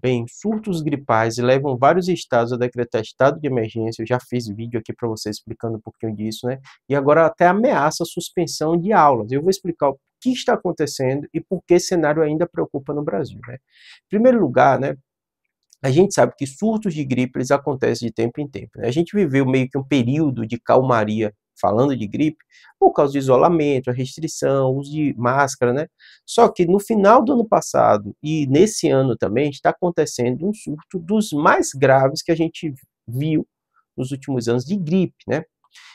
Bem, surtos gripais levam vários estados a decretar estado de emergência. Eu já fiz vídeo aqui para você explicando um pouquinho disso, né? E agora até ameaça a suspensão de aulas. Eu vou explicar o que está acontecendo e por que esse cenário ainda preocupa no Brasil, né? Em primeiro lugar, né? A gente sabe que surtos de gripe eles acontecem de tempo em tempo. Né? A gente viveu meio que um período de calmaria falando de gripe, por causa do isolamento, a restrição, uso de máscara, né? Só que no final do ano passado e nesse ano também está acontecendo um surto dos mais graves que a gente viu nos últimos anos de gripe, né?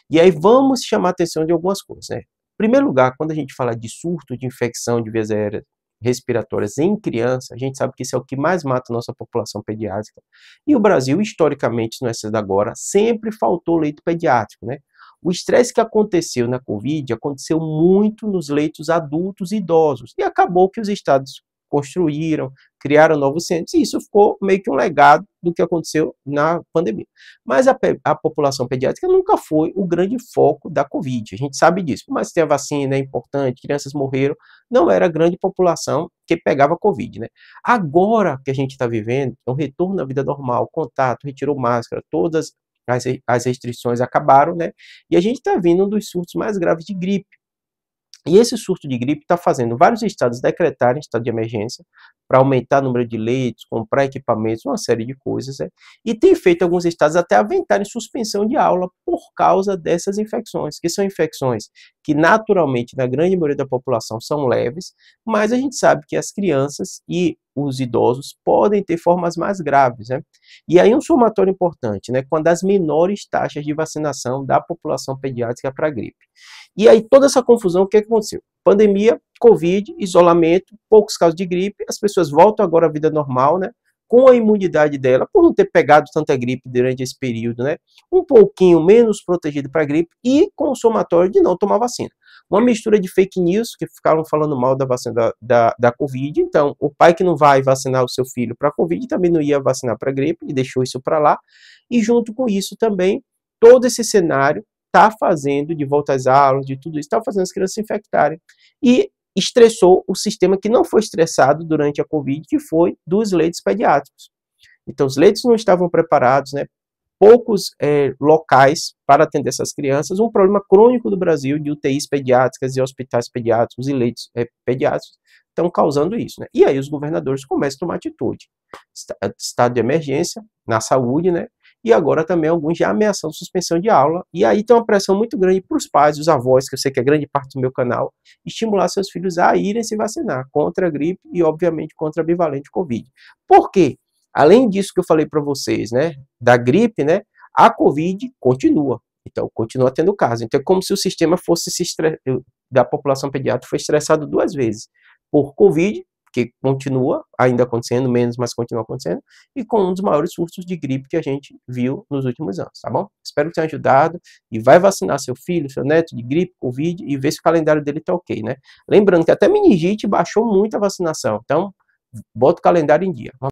E aí vamos chamar a atenção de algumas coisas, né? Em primeiro lugar, quando a gente fala de surto de infecção de vias aéreas respiratórias em criança, a gente sabe que isso é o que mais mata a nossa população pediátrica. E o Brasil, historicamente, não é cedo agora, sempre faltou leito pediátrico, né? O estresse que aconteceu na Covid aconteceu muito nos leitos adultos e idosos. E acabou que os estados construíram, criaram novos centros, e isso ficou meio que um legado do que aconteceu na pandemia. Mas a, a, população pediátrica nunca foi o grande foco da Covid, a gente sabe disso. Mas tem a vacina é importante, crianças morreram, não era a grande população que pegava Covid, né? Agora que a gente está vivendo, é um retorno à vida normal, contato, retirou máscara, todas as, as restrições acabaram, né? E a gente está vindo um dos surtos mais graves de gripe. E esse surto de gripe está fazendo vários estados decretarem estado de emergência para aumentar o número de leitos, comprar equipamentos, uma série de coisas. Né? E tem feito alguns estados até aventarem suspensão de aula por causa dessas infecções, que são infecções que naturalmente na grande maioria da população são leves, mas a gente sabe que as crianças e os idosos podem ter formas mais graves, né? E aí um somatório importante, né? Quando as menores taxas de vacinação da população pediátrica para gripe. E aí toda essa confusão, o que, é que aconteceu? Pandemia, Covid, isolamento, poucos casos de gripe, as pessoas voltam agora à vida normal, né? com a imunidade dela, por não ter pegado tanta gripe durante esse período, né? Um pouquinho menos protegido para a gripe e com o somatório de não tomar vacina. Uma mistura de fake news que ficaram falando mal da vacina da, da, da Covid. Então, o pai que não vai vacinar o seu filho para a Covid também não ia vacinar para a gripe e deixou isso para lá. E junto com isso também, todo esse cenário está fazendo de volta às aulas, de tudo isso, está fazendo as crianças se infectarem. E estressou o sistema que não foi estressado durante a Covid, que foi dos leitos pediátricos. Então, os leitos não estavam preparados, né? poucos é, locais para atender essas crianças, um problema crônico do Brasil de UTIs pediátricas e hospitais pediátricos e leitos é, pediátricos estão causando isso. Né? E aí os governadores começam a tomar atitude. Estado de emergência na saúde, né? e agora também alguns já ameaçando suspensão de aula. E aí tem uma pressão muito grande para os pais, os avós, que eu sei que é grande parte do meu canal, estimular seus filhos a irem se vacinar contra a gripe e, obviamente, contra a bivalente Covid. Por quê? Além disso que eu falei para vocês, né, da gripe, né, a Covid continua. Então, continua tendo caso. Então, é como se o sistema fosse se estre... Eh, da população pediátrica foi estressado duas vezes. Por Covid porque continua ainda acontecendo, menos, mas continua acontecendo, e com um dos maiores surtos de gripe que a gente viu nos últimos anos, tá bom? Espero que tenha ajudado e vai vacinar seu filho, seu neto de gripe, Covid e ver se o calendário dele tá ok, né? Lembrando que até meningite baixou muito a vacinação, então bota o calendário em dia.